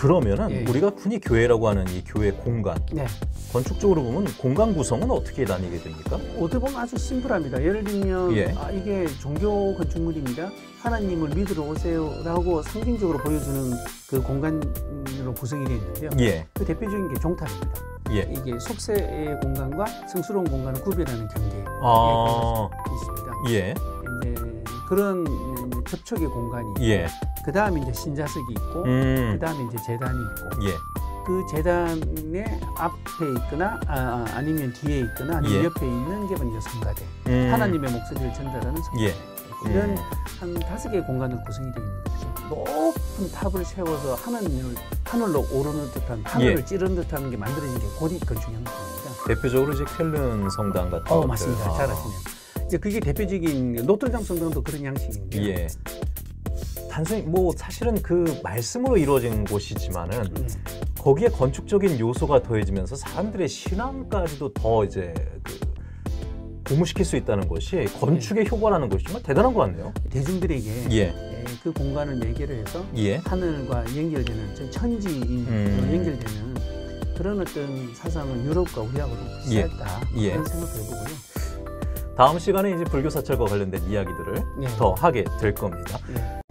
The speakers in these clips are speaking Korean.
그러면은 예, 예. 우리가 흔히 교회라고 하는 이 교회 공간 네. 건축적으로 보면 공간 구성은 어떻게 나뉘게 됩니까? 어떻게 보면 아주 심플합니다. 예를 들면 예. 아, 이게 종교 건축물입니다. 하나님을 믿으러 오세요라고 상징적으로 보여주는 그 공간으로 구성이 되어 있는데요. 예. 그 대표적인 게 종탑입니다. 예. 이게 속세의 공간과 성스러운 공간을 구별하는 경계가 아... 있습니다. 예. 이제 그런 북쪽의 공간이 있고 예. 그 다음에 이제 신자석이 있고 음. 그 다음에 이제 재단이 있고 예. 그 재단의 앞에 있거나 아, 아, 아니면 뒤에 있거나 아니면 예. 옆에 있는 게 먼저 성가대 음. 하나님의 목소리를 전달하는 성가대 예. 이런 음. 한 다섯 개의 공간으로 구성이 되어 있는 거죠. 높은 탑을 세워서 하늘을 하늘로 오르는 듯한 하늘을 예. 찌르는 듯한 게 만들어진 게 고딕 건축형입니다. 그 대표적으로 이제 쾰른 성당 같은 어, 맞습니다. 아. 잘 아시네요. 이제 그게 대표적인 노트르담 성당도 그런 양식인데. 예. 단순히 뭐 사실은 그 말씀으로 이루어진 곳이지만은 음. 거기에 건축적인 요소가 더해지면서 사람들의 신앙까지도 더 이제 그 고무시킬 수 있다는 것이 네. 건축의 네. 효과라는 것이 정말 대단한 것 같네요. 대중들에게 예. 예 그 공간을 매개를 해서 예. 하늘과 연결되는 천지인 음. 연결되는 그런 어떤 사상은 유럽과 우리하고도 예. 비슷했다 예. 그런 생각 도해보고요 다음 시간에 이제 불교 사찰과 관련된 이야기들을 네. 더 하게 될 겁니다. 네.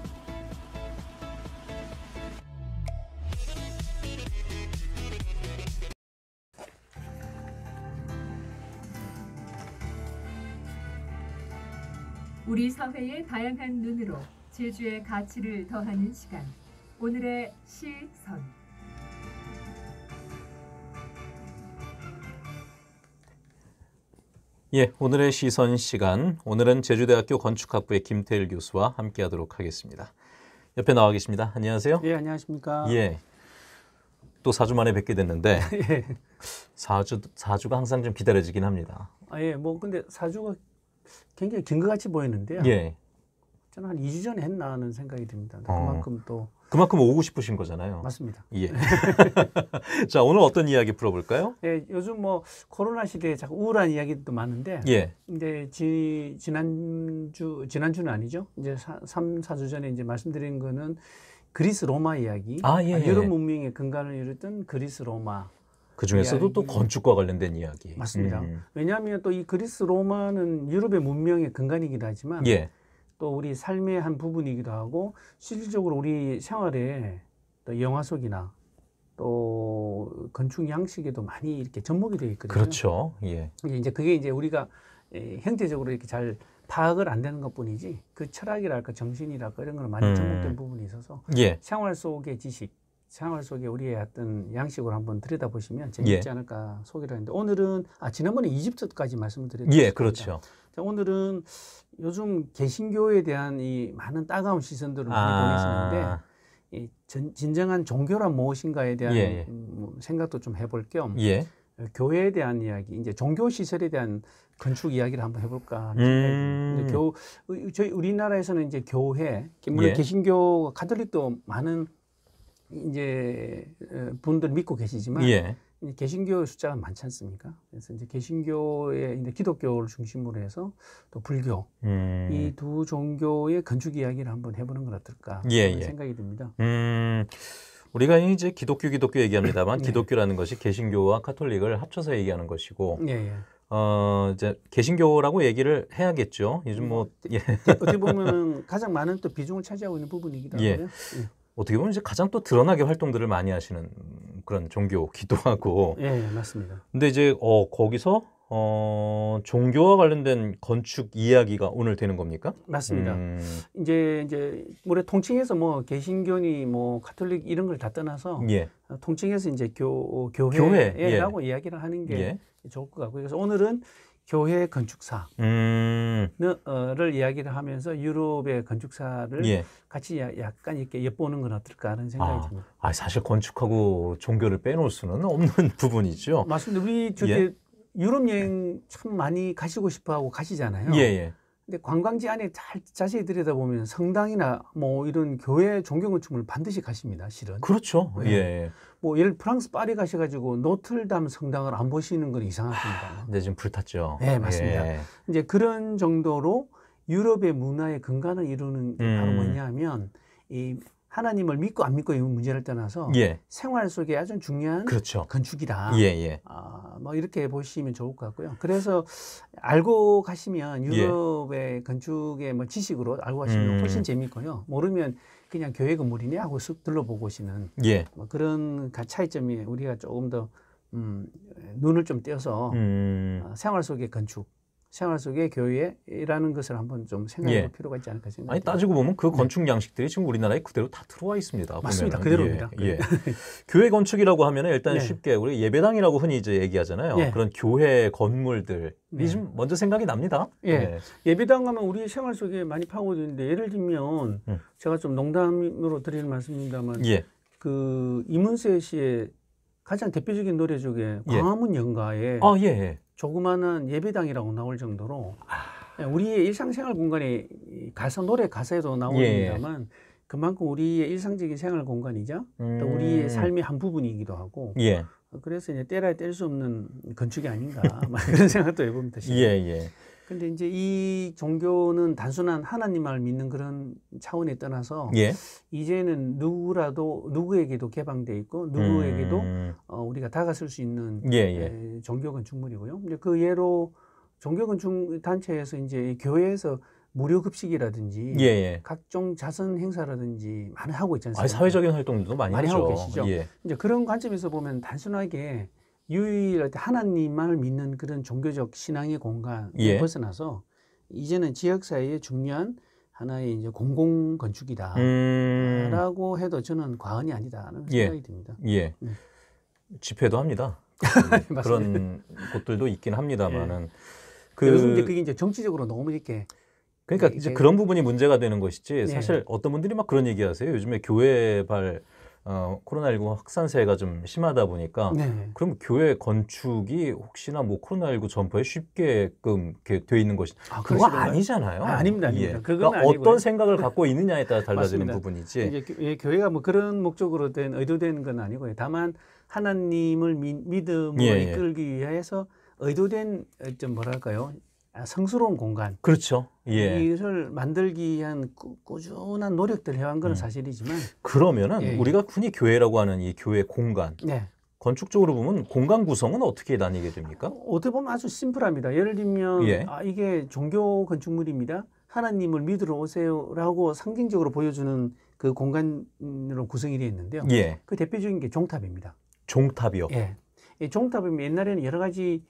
우리 사회의 다양한 눈으로 제주의 가치를 더하는 시간. 오늘의 시선. 예, 오늘의 시선 시간. 오늘은 제주대학교 건축학부의 김태일 교수와 함께 하도록 하겠습니다. 옆에 나와 계십니다. 안녕하세요. 예, 안녕하십니까. 예. 또 4주 만에 뵙게 됐는데 예. 4주 4주가 항상 좀 기다려지긴 합니다. 아, 예. 뭐 근데 4주가 굉장히 긴 것 같이 보였는데요 예. 저는 한 2주 전에 했나 하는 생각이 듭니다. 어. 그만큼 또 그만큼 오고 싶으신 거잖아요. 맞습니다. 예. 자, 오늘 어떤 이야기 풀어볼까요? 예, 요즘 뭐 코로나 시대에 자꾸 우울한 이야기도 많은데, 예. 이제 지, 지난주, 지난주는 아니죠. 이제 사, 3, 4주 전에 이제 말씀드린 거는 그리스 로마 이야기. 아, 예. 아, 여러 예. 문명의 근간을 이루었던 그리스 로마. 그 중에서도 또 건축과 관련된 이야기. 맞습니다. 음. 왜냐하면 또 이 그리스 로마는 유럽의 문명의 근간이기도 하지만, 예. 또 우리 삶의 한 부분이기도 하고 실질적으로 우리 생활에 또 영화 속이나 또 건축 양식에도 많이 이렇게 접목이 되어 있거든요. 그렇죠. 예. 이제 그게 이제 우리가 예, 형태적으로 이렇게 잘 파악을 안 되는 것뿐이지 그 철학이랄까 정신이랄까 이런 걸 많이 음. 접목된 음. 부분이 있어서 예. 생활 속의 지식 생활 속에 우리의 어떤 양식을 한번 들여다보시면 재미있지 예. 않을까 소개를 하는데 오늘은 아 지난번에 이집트까지 말씀을 드렸죠. 예, 그렇죠. 자, 오늘은 요즘 개신교에 대한 이 많은 따가운 시선들을 많이 아. 보내시는데 이 전, 진정한 종교란 무엇인가에 대한 예. 예. 음, 뭐 생각도 좀 해볼 겸 예. 교회에 대한 이야기, 이제 종교 시설에 대한 건축 이야기를 한번 해볼까 하는 음. 교 저희 우리나라에서는 이제 교회, 예. 물론 예. 개신교, 카톨릭도 많은 이제 어, 분들 믿고 계시지만 예. 개신교 숫자가 많지 않습니까? 그래서 이제 개신교의 이제 기독교를 중심으로 해서 또 불교 음. 이두 종교의 건축 이야기를 한번 해보는 건 어떨까 예, 예. 생각이 듭니다. 음. 우리가 이제 기독교 기독교 얘기합니다만 네. 기독교라는 것이 개신교와 카톨릭을 합쳐서 얘기하는 것이고 예, 예. 어 이제 개신교라고 얘기를 해야겠죠. 요즘 뭐, 음, 뭐 예. 어떻게 보면 가장 많은 또 비중을 차지하고 있는 부분이기도 예. 하고요. 예. 어떻게 보면 이제 가장 또 드러나게 활동들을 많이 하시는 그런 종교기도 하고. 예, 예, 맞습니다. 근데 이제 어 거기서 어 종교와 관련된 건축 이야기가 오늘 되는 겁니까? 맞습니다. 음. 이제 이제 우리 통칭해서 뭐 개신교니 뭐 카톨릭 이런 걸 다 떠나서 예. 통칭해서 이제 교 어, 교회라고 교회. 예. 이야기를 하는 게 예. 좋을 것 같고요. 그래서 오늘은 교회 건축사를 음. 이야기를 하면서 유럽의 건축사를 예. 같이 약간 이렇게 엿보는 건 어떨까 하는 생각이 아, 듭니다. 아, 사실 건축하고 종교를 빼놓을 수는 없는 부분이죠. 맞습니다. 우리 저기 예. 유럽 여행 참 많이 가시고 싶어하고 가시잖아요. 예, 예. 근데 관광지 안에 잘 자세히 들여다보면 성당이나 뭐 이런 교회 종교 건축물 반드시 가십니다. 실은. 그렇죠. 네. 예. 뭐 예를 프랑스 파리 가셔가지고 노틀담 성당을 안 보시는 건이상하십니다 아, 네, 지금 불탔죠. 네, 맞습니다. 예. 이제 그런 정도로 유럽의 문화의 근간을 이루는 게 바로 음. 뭐냐면 하이 하나님을 믿고 안 믿고 이 문제를 떠나서 예. 생활 속에 아주 중요한 그렇죠. 건축이다. 예, 예. 어, 뭐 이렇게 보시면 좋을 것 같고요. 그래서 알고 가시면 예. 유럽의 예. 건축의 뭐 지식으로 알고 가시면 음. 훨씬 재밌고요. 모르면 그냥 교회 건물이냐 하고 쑥 둘러보고 오시는 예. 뭐 그런 차이점이 우리가 조금 더 음, 눈을 좀 떼어서 음. 어, 생활 속의 건축 생활 속의 교회라는 것을 한번 좀 생각해 볼 예. 필요가 있지 않을까 생각합니다. 아니 따지고 보면 그 네. 건축 양식들이 지금 우리나라에 그대로 다 들어와 있습니다. 맞습니다. 보면은. 그대로입니다. 예. 예. 교회 건축이라고 하면 일단 네. 쉽게 우리 예배당이라고 흔히 이제 얘기하잖아요. 네. 그런 교회 건물들이 네. 먼저 생각이 납니다. 예. 네. 예배당 하면 우리 생활 속에 많이 파고드는데 예를 들면 음. 제가 좀 농담으로 드리는 말씀입니다만 예. 그 이문세 씨의 가장 대표적인 노래 중에 예. 광화문 연가에 아, 예. 예. 조그마한 예배당이라고 나올 정도로 아... 예, 우리의 일상생활 공간이 가사 노래 가사에도 나옵니다만 예. 그만큼 우리의 일상적인 생활 공간이자 음... 또 우리의 삶의 한 부분이기도 하고 예. 그래서 이제 때라 뗄 수 없는 건축이 아닌가 막 그런 생각도 해봅니다. 예, 예. 근데 이제 이 종교는 단순한 하나님을 믿는 그런 차원에 떠나서 예. 이제는 누구라도 누구에게도 개방돼 있고 누구에게도 음. 어, 우리가 다가설 수 있는 예, 예. 에, 종교 건축물이고요. 근데 그 예로 종교 건축 단체에서 이제 교회에서 무료 급식이라든지 예예. 예. 각종 자선 행사라든지 많이 하고 있잖아요. 사회적인 활동도 많이, 많이 하고 계시죠. 예. 이제 그런 관점에서 보면 단순하게 유일할 때 하나님만을 믿는 그런 종교적 신앙의 공간을 예. 벗어나서 이제는 지역사회의 중요한 하나의 이제 공공 건축이다라고 음... 해도 저는 과언이 아니다라는 예. 생각이 듭니다. 예. 네. 집회도 합니다. 그런 곳들도 있긴 합니다만은 예. 그 요즘 이제 그게 이제 정치적으로 너무 이렇게 그러니까 예, 이제 그런 부분이 문제가 되는 것이지 네. 사실 어떤 분들이 막 그런 얘기하세요. 요즘에 교회발 어, 코로나19 확산세가 좀 심하다 보니까 네. 그럼 교회 건축이 혹시나 뭐 코로나19 전파에 쉽게끔 이렇돼 있는 것이 아, 그거 아니잖아요. 아, 닙니다 예. 그건 그러니까 아니고요. 어떤 생각을 갖고 있느냐에 따라 달라지는 부분이지. 이제 예, 교회가 뭐 그런 목적으로 된 의도된 건 아니고요. 다만 하나님을 믿음으로 예, 예. 이끌기 위해서 의도된 좀 뭐랄까요 아, 성스러운 공간. 그렇죠. 예. 이를 만들기 위한 꾸, 꾸준한 노력들 해온 건 음. 사실이지만. 그러면은 예, 예. 우리가 흔히 교회라고 하는 이 교회 공간. 네. 건축적으로 보면 공간 구성은 어떻게 나뉘게 됩니까? 어떻게 보면 아주 심플합니다. 예를 들면 예. 아, 이게 종교 건축물입니다. 하나님을 믿으러 오세요라고 상징적으로 보여주는 그 공간으로 구성이 되어 있는데요. 예. 그 대표적인 게 종탑입니다. 종탑이요. 예. 종탑은 옛날에는 여러 가지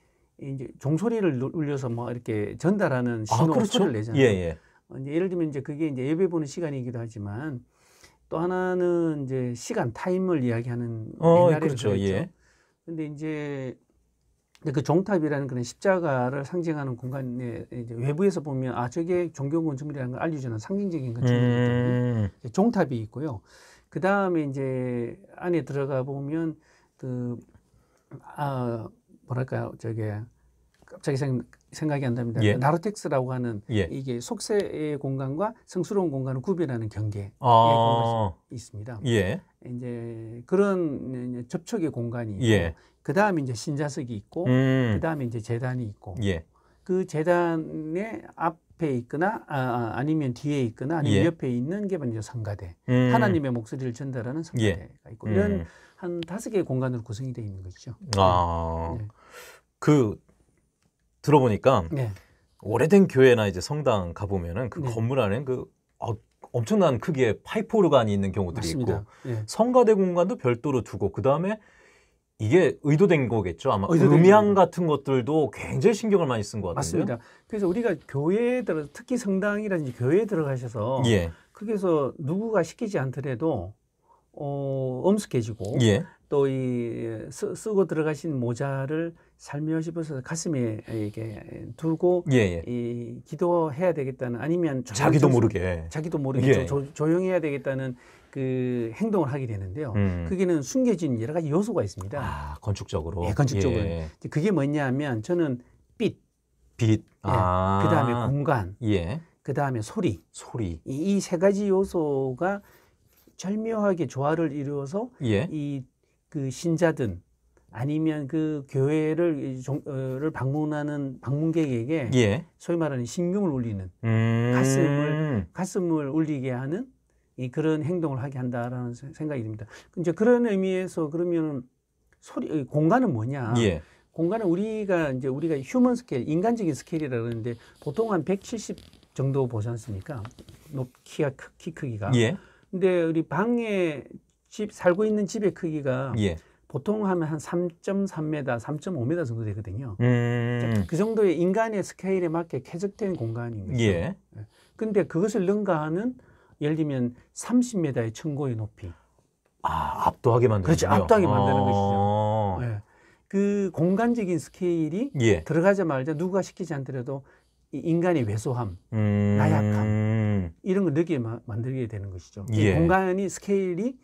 이제 종소리를 울려서 뭐 이렇게 전달하는 신호 아, 그렇죠? 소리를 내잖아요. 예, 예. 어, 이제 예를 들면 이제 그게 이제 예배 보는 시간이기도 하지만 또 하나는 이제 시간 타임을 이야기하는 어, 예, 옛날에 그렇죠. 그랬죠. 예. 근데 이제 그 종탑이라는 그런 십자가를 상징하는 공간에 이제 외부에서 보면 아 저게 종교 건축물이라는 걸 알려주는 상징적인 건축물이거든요. 음. 종탑이 있고요. 그 다음에 이제 안에 들어가 보면 그 아, 뭐랄까요 저게 갑자기 생, 각이안 납니다. 예. 나로텍스라고 하는 예. 이게 속세의 공간과 성스러운 공간을 구별하는 경계에 예, 아~ 있습니다. 예. 이제 그런 접촉의 공간이 있고 예. 그 다음에 이제 신자석이 있고 음. 그 다음에 이제 재단이 있고 예. 그 재단의 앞에 있거나 아, 아 니면 뒤에 있거나 아니면 예. 옆에 있는 게 먼저 성가대 음. 하나님의 목소리를 전달하는 성가대가 있고 이런 음. 한 다섯 개의 공간으로 구성이 되어 있는 것이죠. 아. 네. 그 들어보니까 네. 오래된 교회나 이제 성당 가 보면은 그 네. 건물 안에 그 어, 엄청난 크기의 파이프 오르간이 있는 경우들이 맞습니다. 있고 예. 성가대 공간도 별도로 두고 그 다음에 이게 의도된 거겠죠. 아마 의도된 음향 거구나. 같은 것들도 굉장히 신경을 많이 쓴 것같은요 맞습니다. 그래서 우리가 교회에 들어 특히 성당이라든지 교회에 들어가셔서 예. 거기서 누구가 시키지 않더라도 어, 엄숙해지고 예. 또이 예, 쓰고 들어가신 모자를 살며시 벗어서 가슴에 이게 두고 예, 예. 이 기도해야 되겠다는 아니면 자기도 모르게 자기도 모르게 예. 조, 예. 조용히 해야 되겠다는 그 행동을 하게 되는데요. 음. 그게는 숨겨진 여러 가지 요소가 있습니다. 아, 건축적으로. 예, 건축적으로. 예, 그게 뭐냐면 저는 빛, 빛, 아. 그다음에 공간, 예. 그다음에 소리, 소리. 이 세 가지 요소가 절묘하게 조화를 이루어서 이그 신자든 아니면 그 교회를 종, 어 방문하는 방문객에게 예. 소위 말하는 신금을 울리는 음... 가슴을 가슴을 울리게 하는 이 그런 행동을 하게 한다라는 생각이 듭니다. 이제 그런 의미에서 그러면 소리 공간은 뭐냐? 예. 공간은 우리가 이제 우리가 휴먼 스케일, 인간적인 스케일이라 그러는데 보통 한 170 정도 보지 않습니까? 높 키가 키 크기가. 예. 근데 우리 방에 집 살고 있는 집의 크기가 예. 보통 하면 한 3.3m, 3.5m 정도 되거든요. 음. 그 정도의 인간의 스케일에 맞게 쾌적된 공간인 거죠. 예. 예. 근데 그것을 능가하는 예를 들면 30m의 천고의 높이. 아, 압도하게 만드는 그죠 압도하게 만드는 어. 것이죠. 예. 그 공간적인 스케일이 예. 들어가자마자 누가 시키지 않더라도 인간의 왜소함, 음... 나약함 이런 걸 느끼게 만들게 되는 것이죠. 예. 공간이 스케일이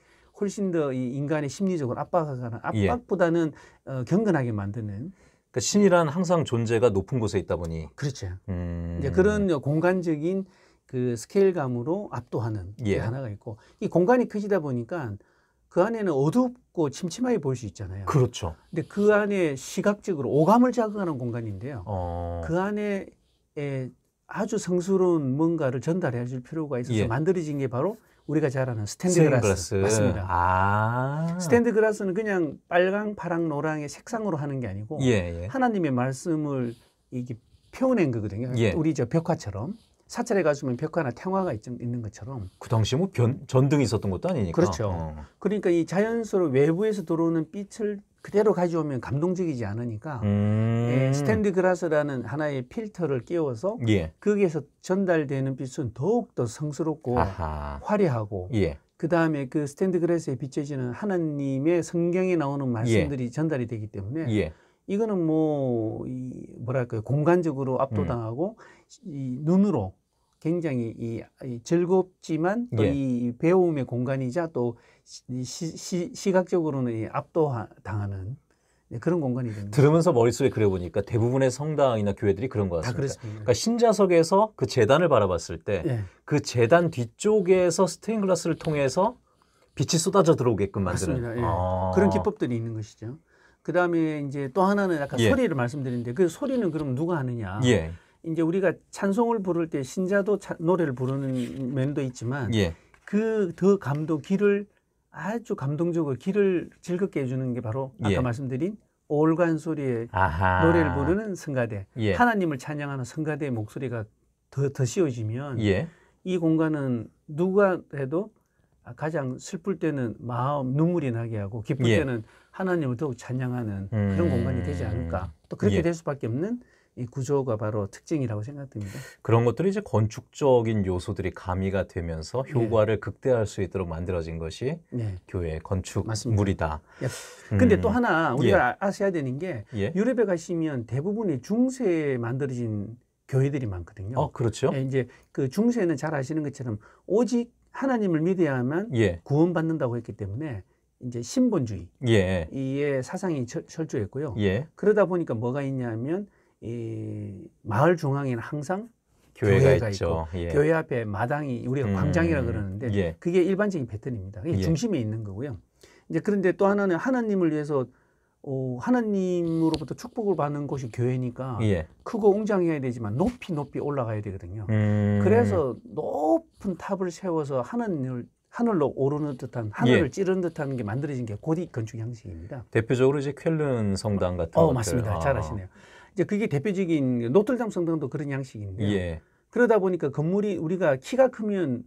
훨씬 더이 인간의 심리적으로 압박하거나 예. 압박보다는 어, 경건하게 만드는 그러니까 신이란 항상 존재가 높은 곳에 있다 보니 그렇죠. 음... 이제 그런 공간적인 그 스케일감으로 압도하는 게 예. 하나가 있고 이 공간이 커지다 보니까 그 안에는 어둡고 침침하게 보일 수 있잖아요. 그렇죠. 근데 그 안에 시각적으로 오감을 자극하는 공간인데요. 어... 그 안에 아주 성스러운 뭔가를 전달해 줄 필요가 있어서 예. 만들어진 게 바로 우리가 잘 아는 스탠드 글라스. 맞습니다. 아. 스탠드 글라스는 그냥 빨강, 파랑, 노랑의 색상으로 하는 게 아니고 예, 예. 하나님의 말씀을 이게 표현한 거거든요. 예. 우리 저 벽화처럼 사찰에 가시면 벽화나 탱화가 있, 있는 것처럼 그당시뭐 변, 전등이 있었던 것도 아니니까. 그렇죠. 어. 그러니까 이 자연스러운 외부에서 들어오는 빛을 그대로 가져오면 감동적이지 않으니까 음. 예, 스탠드 그라스라는 하나의 필터를 끼워서 예. 거기에서 전달되는 빛은 더욱더 성스럽고 아하. 화려하고 예. 그 다음에 그 스탠드 그라스에 비춰지는 하나님의 성경에 나오는 예. 말씀들이 전달이 되기 때문에 예. 이거는 뭐 이, 뭐랄까요 공간적으로 압도당하고 음. 이 눈으로 굉장히 이, 이 즐겁지만 예. 이 배움의 공간이자 또 시, 시, 시각적으로는 압도당하는 네, 그런 공간이 됩니다. 들으면서 머릿속에 그려보니까 대부분의 성당이나 교회들이 그런 것 같습니다. 다 그렇습니다. 그러니까 신자석에서 그 재단을 바라봤을 때그 예. 그 재단 뒤쪽에서 스테인글라스를 통해서 빛이 쏟아져 들어오게끔 만드는 맞습니다. 예. 아. 그런 기법들이 있는 것이죠. 그 다음에 이제 또 하나는 약간 예. 소리를 말씀드리는데 그 소리는 그럼 누가 하느냐. 예. 이제 우리가 찬송을 부를 때 신자도 차, 노래를 부르는 면도 있지만 예. 그더 감도 길을 아주 감동적으로 길을 즐겁게 해주는 게 바로 아까 예. 말씀드린 올간 소리의 아하. 노래를 부르는 성가대 예. 하나님을 찬양하는 성가대의 목소리가 더, 더 씌워지면 예. 이 공간은 누가 해도 가장 슬플 때는 마음 눈물이 나게 하고 기쁠 예. 때는 하나님을 더욱 찬양하는 음. 그런 공간이 되지 않을까 또 그렇게 예. 될 수밖에 없는 이 구조가 바로 특징이라고 생각됩니다. 그런 것들이 이제 건축적인 요소들이 가미가 되면서 네. 효과를 네. 극대화할 수 있도록 만들어진 것이 네. 교회 건축물이다. 예. 음. 근데 음. 또 하나 우리가 예. 아, 아셔야 되는 게 예. 유럽에 가시면 대부분의 중세에 만들어진 교회들이 많거든요. 어, 그렇죠. 예, 이제 그 중세는 잘 아시는 것처럼 오직 하나님을 믿어야만 예. 구원받는다고 했기 때문에 이제 신본주의 예. 사상이 철, 철저했고요. 예. 그러다 보니까 뭐가 있냐면 이 마을 중앙에는 항상 교회가, 교회가 있고 예. 교회 앞에 마당이 우리가 음, 광장이라 그러는데 예. 그게 일반적인 패턴입니다. 그게 예. 중심에 있는 거고요. 이제 그런데 또 하나는 하나님을 위해서 어, 하나님으로부터 축복을 받는 곳이 교회니까 예. 크고 웅장해야 되지만 높이 높이 올라가야 되거든요. 음. 그래서 높은 탑을 세워서 하나 하늘로 오르는 듯한 하늘을 예. 찌르는 듯한 게 만들어진 게 고딕 건축 양식입니다. 대표적으로 이제 쾰른 성당 같은 어, 것들. 맞습니다. 아. 잘 아시네요. 이제 그게 대표적인 노틀담 성당도 그런 양식인데 예. 그러다 보니까 건물이 우리가 키가 크면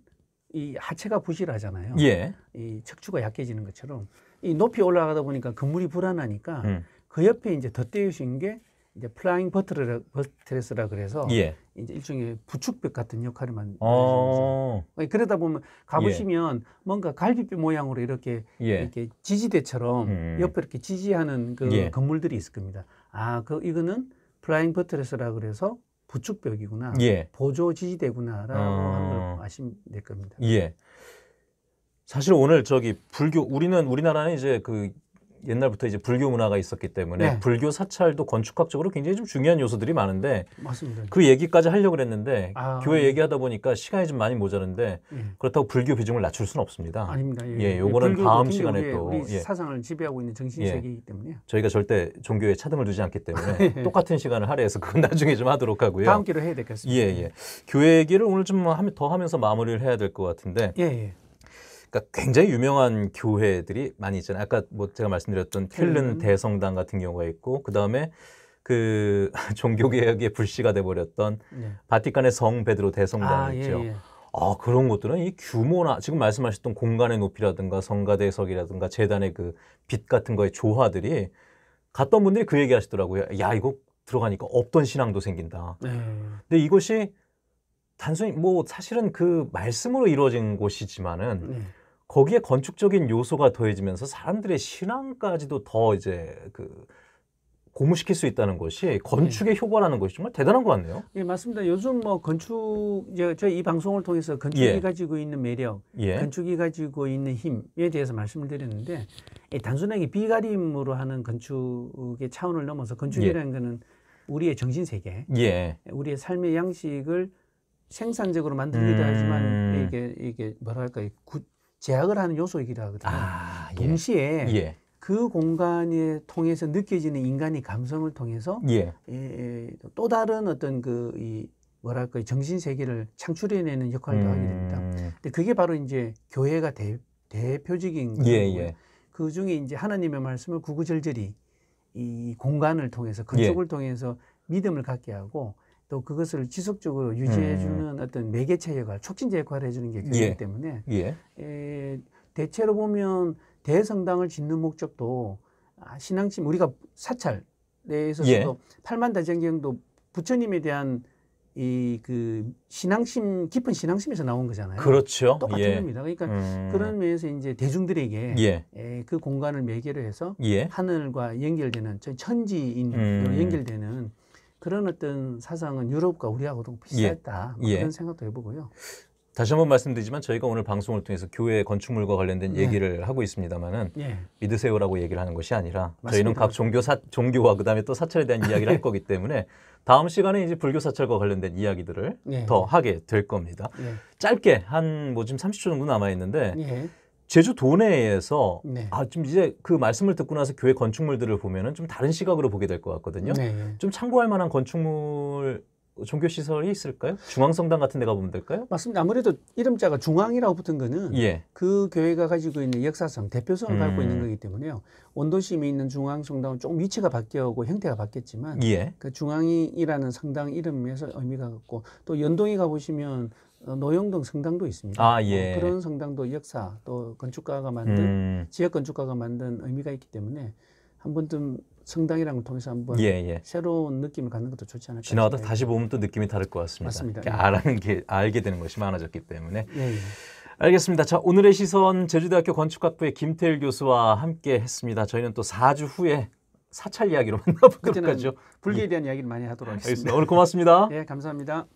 이 하체가 부실하잖아요. 예. 이 척추가 약해지는 것처럼 이 높이 올라가다 보니까 건물이 불안하니까 음. 그 옆에 이제 덧대주신 게 이제 플라잉 버트를 버트레스라 그래서 예. 이제 일종의 부축벽 같은 역할만 어. 그러 그러다 보면 가보시면 예. 뭔가 갈비뼈 모양으로 이렇게 예. 이렇게 지지대처럼 음. 옆에 이렇게 지지하는 그 예. 건물들이 있을 겁니다. 아, 그 이거는 플라잉 버트레스라 그래서 부축벽이구나, 예. 보조 지지대구나라고 어. 하는 걸 아시면 될 겁니다. 예. 사실 오늘 저기 불교 우리는 우리나라는 이제 그 옛날부터 이제 불교 문화가 있었기 때문에 네. 불교 사찰도 건축학적으로 굉장히 좀 중요한 요소들이 많은데 맞습니다. 그 얘기까지 하려고 그랬는데 아, 교회 얘기하다 보니까 시간이 좀 많이 모자는데 예. 그렇다고 불교 비중을 낮출 수는 없습니다. 아닙니다. 예, 예 요거는 예, 다음 시간에 또 예. 사상을 지배하고 있는 정신 예. 세계이기 때문에 저희가 절대 종교에 차등을 두지 않기 때문에 예. 똑같은 시간을 할애해서 그건 나중에 좀 하도록 하고요. 다음 기로 해야 되겠습니다. 예, 예. 교회 얘기를 오늘 좀 더 하면서 마무리를 해야 될 것 같은데 예, 예. 그러니까 굉장히 유명한 교회들이 많이 있잖아요. 아까 뭐 제가 말씀드렸던 네. 퀼른 대성당 같은 경우가 있고 그 다음에 그 종교 개혁의 불씨가 돼 버렸던 네. 바티칸의 성 베드로 대성당 아, 예, 있죠. 예, 예. 아 그런 것들은 이 규모나 지금 말씀하셨던 공간의 높이라든가 성가대석이라든가 재단의 그 빛 같은 거의 조화들이 갔던 분들이 그 얘기 하시더라고요. 야 이거 들어가니까 없던 신앙도 생긴다. 네. 근데 이것이 단순히 뭐 사실은 그 말씀으로 이루어진 곳이지만은 네. 거기에 건축적인 요소가 더해지면서 사람들의 신앙까지도 더 이제 그 고무시킬 수 있다는 것이 건축의 네. 효과라는 것이 정말 대단한 것 같네요. 예, 맞습니다. 요즘 뭐 건축, 저이 방송을 통해서 건축이 예. 가지고 있는 매력, 예. 건축이 가지고 있는 힘에 대해서 말씀을 드렸는데, 예, 단순하게 비가림으로 하는 건축의 차원을 넘어서 건축이라는 예. 거는 우리의 정신세계, 예. 우리의 삶의 양식을 생산적으로 만들기도 음... 하지만 이게, 이게 뭐랄까, 제약을 하는 요소이기도 하거든요. 아, 예. 동시에 예. 그 공간에 통해서 느껴지는 인간의 감성을 통해서 예. 예, 예 또 다른 어떤 그이 뭐랄까 정신 세계를 창출해내는 역할도 음. 하게 됩니다. 음. 근데 그게 바로 이제 교회가 대, 대표적인 거 예, 예. 그 중에 이제 하나님의 말씀을 구구절절히 이 공간을 통해서 건축을 예. 통해서 믿음을 갖게 하고 또 그것을 지속적으로 유지해주는 음. 어떤 매개체 역할, 촉진제 역할을 해주는 게 그렇기 예. 때문에 예. 에, 대체로 보면 대성당을 짓는 목적도 아, 신앙심 우리가 사찰 내에서도 예. 팔만 대장경도 부처님에 대한 이 그 신앙심 깊은 신앙심에서 나온 거잖아요. 그렇죠. 똑같은 예. 겁니다. 그러니까 음. 그런 면에서 이제 대중들에게 예. 에, 그 공간을 매개로 해서 예. 하늘과 연결되는 천지인 으 음. 연결되는 그런 어떤 사상은 유럽과 우리하고도 비슷했다. 예. 뭐 그런 예. 생각도 해보고요. 다시 한번 말씀드리지만 저희가 오늘 방송을 통해서 교회 건축물과 관련된 네. 얘기를 하고 있습니다만은 네. 예. 믿으세요라고 얘기를 하는 것이 아니라 맞습니다. 저희는 각 그렇죠. 종교 사, 종교와 그다음에 또 사찰에 대한 이야기를 할 거기 때문에 다음 시간에 이제 불교 사찰과 관련된 이야기들을 네. 더 하게 될 겁니다. 예. 짧게 한 뭐 지금 30초 정도 남아 있는데 제주 도내에서 네. 아좀 이제 그 말씀을 듣고 나서 교회 건축물들을 보면은 좀 다른 시각으로 보게 될 것 같거든요. 네. 좀 참고할 만한 건축물 종교 시설이 있을까요? 중앙성당 같은 데가 보면 될까요? 맞습니다. 아무래도 이름자가 중앙이라고 붙은 거는 예. 그 교회가 가지고 있는 역사성, 대표성을 음. 갖고 있는 음. 거기 때문에요. 원도심에 있는 중앙성당은 조금 위치가 바뀌었고 형태가 바뀌었지만 예. 그 중앙이라는 성당 이름에서 의미가 갖고또 연동이 가보시면 어, 노영동 성당도 있습니다. 아, 어, 예. 그런 성당도 역사 또 건축가가 만든 음. 지역 건축가가 만든 의미가 있기 때문에 한 번쯤 성당이랑 통해서 한번 예, 예. 새로운 느낌을 갖는 것도 좋지 않을까. 지나다 다시 보면 또 느낌이 다를 것 같습니다. 맞습니다. 예. 알는게 알게 되는 것이 많아졌기 때문에. 예, 예. 알겠습니다. 자, 오늘의 시선 제주대학교 건축학부의 김태일 교수와 함께 했습니다. 저희는 또 4주 후에 사찰 이야기로 만나보도록 하죠. 불교에 예. 대한 이야기를 많이 하도록 하겠습니다. 알겠습니다. 오늘 고맙습니다. 예, 감사합니다.